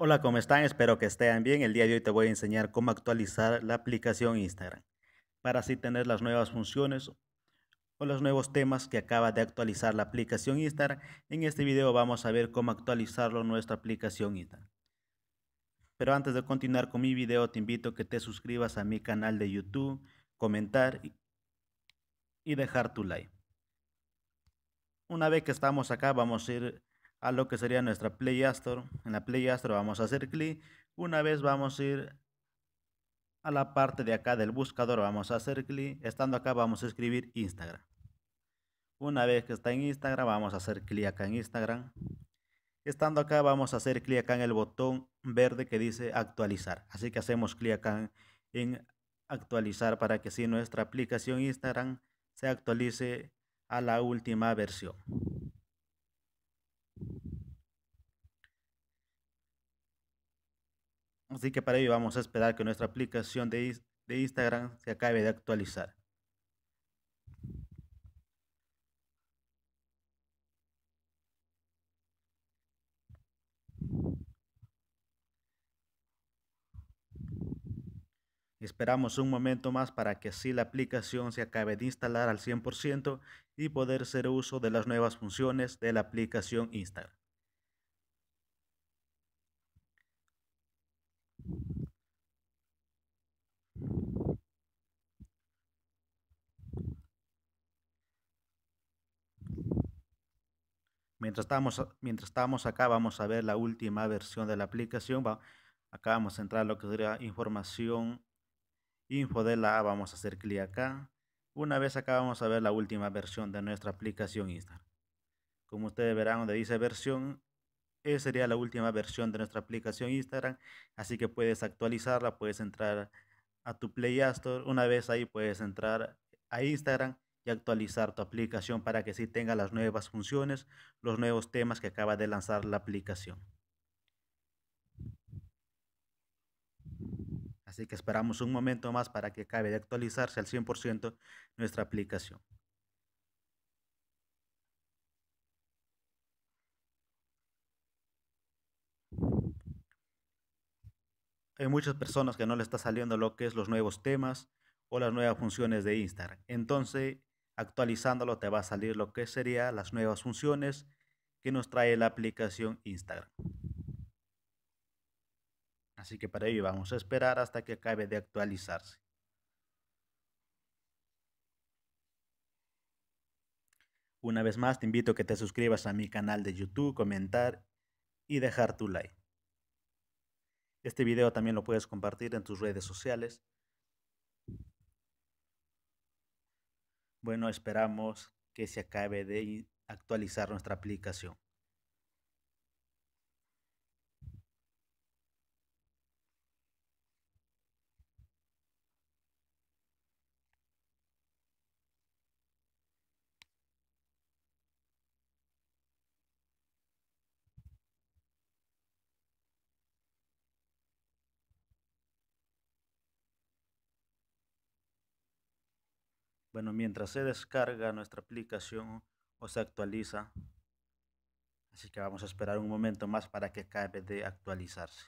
Hola, ¿cómo están? Espero que estén bien. El día de hoy te voy a enseñar cómo actualizar la aplicación Instagram para así tener las nuevas funciones o los nuevos temas que acaba de actualizar la aplicación Instagram. En este video vamos a ver cómo actualizarlo nuestra aplicación Instagram. Pero antes de continuar con mi video, te invito a que te suscribas a mi canal de YouTube, comentar y dejar tu like. Una vez que estamos acá, vamos a ir a lo que sería nuestra Play En la Play vamos a hacer clic. Una vez vamos a ir a la parte de acá del buscador, vamos a hacer clic. Estando acá vamos a escribir Instagram. Una vez que está en Instagram, vamos a hacer clic acá en Instagram. Estando acá, vamos a hacer clic acá en el botón verde que dice actualizar. Así que hacemos clic acá en actualizar para que si nuestra aplicación Instagram se actualice a la última versión. Así que para ello vamos a esperar que nuestra aplicación de, Instagram se acabe de actualizar. Esperamos un momento más para que así la aplicación se acabe de instalar al 100% y poder hacer uso de las nuevas funciones de la aplicación Instagram. mientras estamos mientras acá, vamos a ver la última versión de la aplicación. acá vamos a entrar a lo que sería información, info de la A. Vamos a hacer clic acá. Una vez acá vamos a ver la última versión de nuestra aplicación Instagram. Como ustedes verán, donde dice versión, esa sería la última versión de nuestra aplicación Instagram. Así que puedes actualizarla, puedes entrar a tu Play Store. Una vez ahí puedes entrar a Instagram actualizar tu aplicación para que sí tenga las nuevas funciones, los nuevos temas que acaba de lanzar la aplicación. Así que esperamos un momento más para que acabe de actualizarse al 100% nuestra aplicación. Hay muchas personas que no le está saliendo lo que es los nuevos temas o las nuevas funciones de Instagram. Entonces, actualizándolo te va a salir lo que serían las nuevas funciones que nos trae la aplicación Instagram. Así que para ello vamos a esperar hasta que acabe de actualizarse. Una vez más te invito a que te suscribas a mi canal de YouTube, comentar y dejar tu like. Este video también lo puedes compartir en tus redes sociales Bueno, esperamos que se acabe de actualizar nuestra aplicación. Bueno, mientras se descarga nuestra aplicación o se actualiza. Así que vamos a esperar un momento más para que acabe de actualizarse.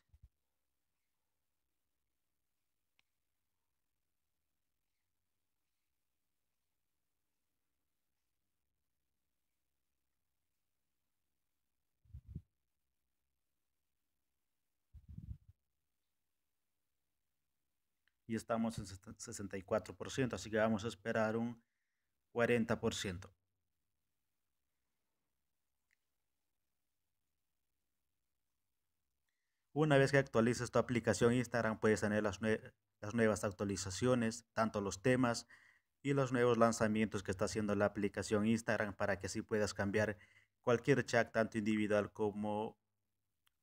y estamos en 64%, así que vamos a esperar un 40%. Una vez que actualices tu aplicación Instagram, puedes tener las, nuevas actualizaciones, tanto los temas y los nuevos lanzamientos que está haciendo la aplicación Instagram para que así puedas cambiar cualquier chat, tanto individual como,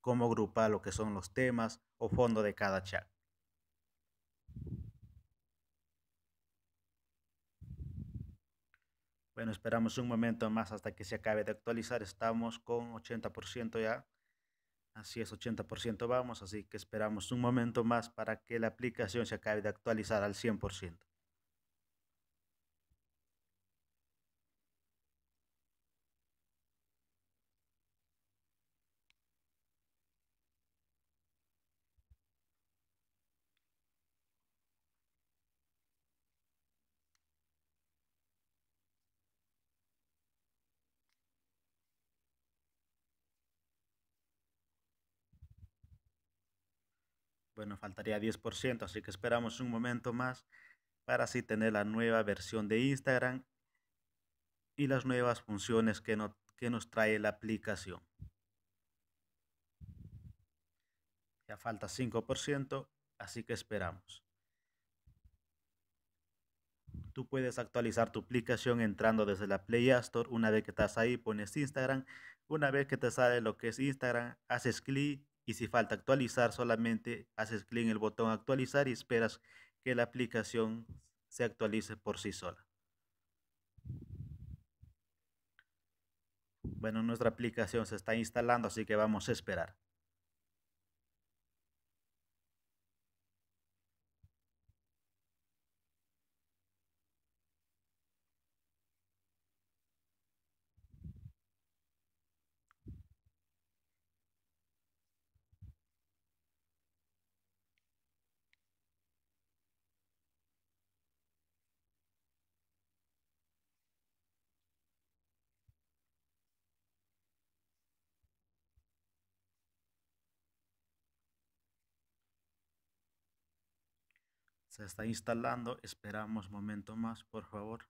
como grupal, lo que son los temas o fondo de cada chat. Bueno, esperamos un momento más hasta que se acabe de actualizar. Estamos con 80% ya. Así es, 80% vamos, así que esperamos un momento más para que la aplicación se acabe de actualizar al 100%. bueno, faltaría 10%, así que esperamos un momento más para así tener la nueva versión de Instagram y las nuevas funciones que, no, que nos trae la aplicación. Ya falta 5%, así que esperamos. Tú puedes actualizar tu aplicación entrando desde la Play Store. Una vez que estás ahí, pones Instagram. Una vez que te sale lo que es Instagram, haces clic y si falta actualizar solamente haces clic en el botón actualizar y esperas que la aplicación se actualice por sí sola. Bueno, nuestra aplicación se está instalando, así que vamos a esperar. Se está instalando. Esperamos un momento más, por favor.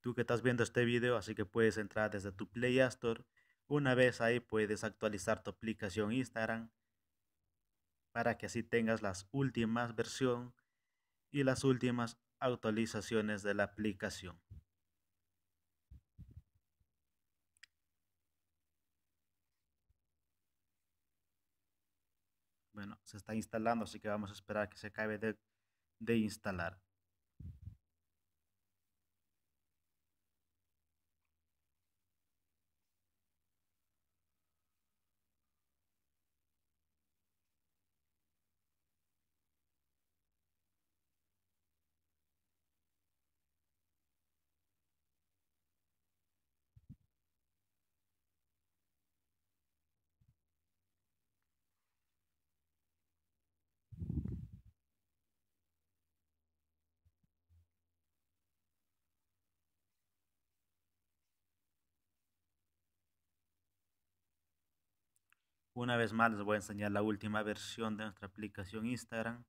Tú que estás viendo este video, así que puedes entrar desde tu Play Store. Una vez ahí puedes actualizar tu aplicación Instagram para que así tengas las últimas versiones y las últimas actualizaciones de la aplicación. bueno, se está instalando, así que vamos a esperar que se acabe de, de instalar. Una vez más les voy a enseñar la última versión de nuestra aplicación Instagram.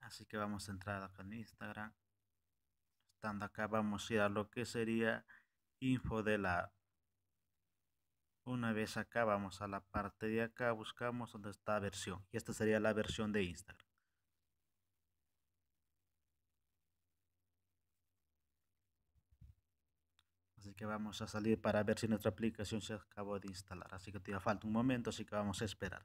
Así que vamos a entrar acá en Instagram. Estando acá vamos a ir a lo que sería info de la una vez acá vamos a la parte de acá buscamos donde está versión y esta sería la versión de Instagram que vamos a salir para ver si nuestra aplicación se acabó de instalar. Así que a falta un momento, así que vamos a esperar.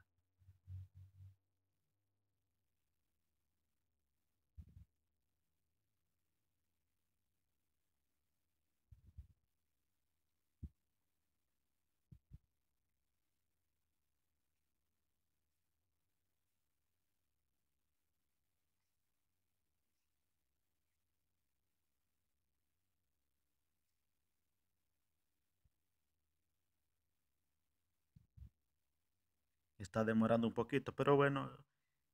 está demorando un poquito, pero bueno,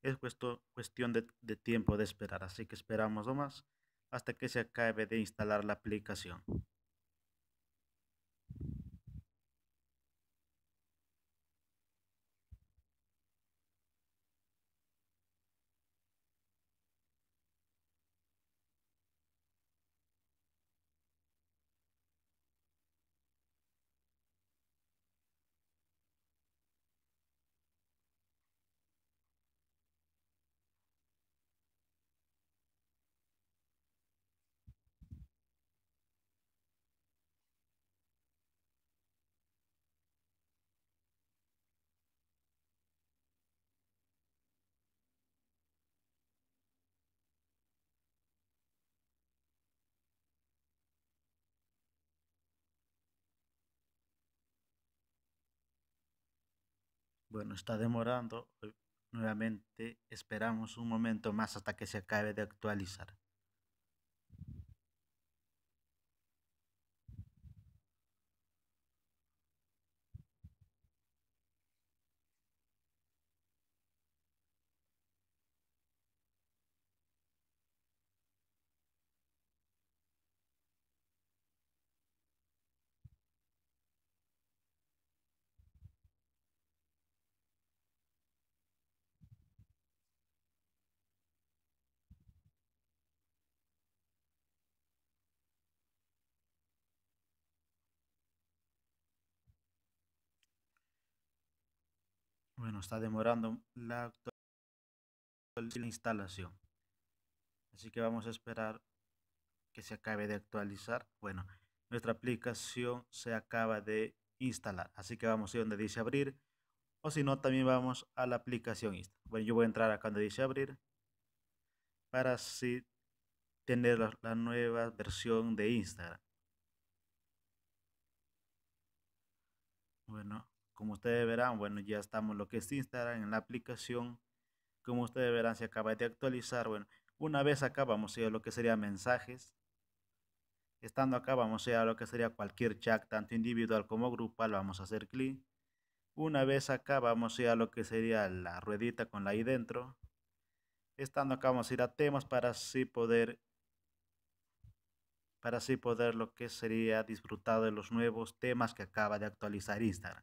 es cuestión de, de, tiempo de esperar, así que esperamos nomás hasta que se acabe de instalar la aplicación. bueno, está demorando. Eh, nuevamente esperamos un momento más hasta que se acabe de actualizar. bueno, está demorando la, la instalación. Así que vamos a esperar que se acabe de actualizar. Bueno, nuestra aplicación se acaba de instalar. Así que vamos a ir donde dice abrir. O si no, también vamos a la aplicación Bueno, yo voy a entrar acá donde dice abrir. Para así tener la, la nueva versión de Instagram. Bueno, como ustedes verán, bueno, ya estamos lo que es Instagram en la aplicación. Como ustedes verán, se acaba de actualizar. Bueno, una vez acá vamos a ir a lo que sería mensajes. Estando acá vamos a ir a lo que sería cualquier chat, tanto individual como grupal. Vamos a hacer clic. Una vez acá vamos a ir a lo que sería la ruedita con la i dentro. Estando acá vamos a ir a temas para así poder para así poder lo que sería disfrutar de los nuevos temas que acaba de actualizar Instagram.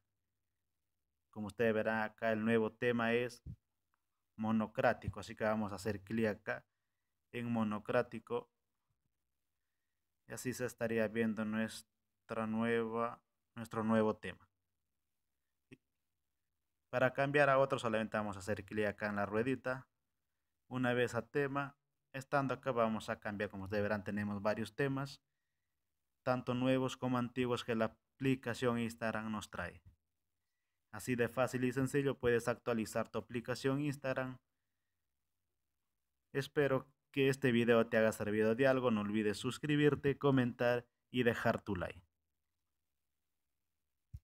Como ustedes verán acá, el nuevo tema es monocrático. Así que vamos a hacer clic acá en monocrático. Y así se estaría viendo nuestra nueva, nuestro nuevo tema. Para cambiar a otro solamente vamos a hacer clic acá en la ruedita. Una vez a tema, estando acá vamos a cambiar. Como ustedes verán tenemos varios temas, tanto nuevos como antiguos que la aplicación Instagram nos trae. Así de fácil y sencillo puedes actualizar tu aplicación Instagram. Espero que este video te haya servido de algo. No olvides suscribirte, comentar y dejar tu like.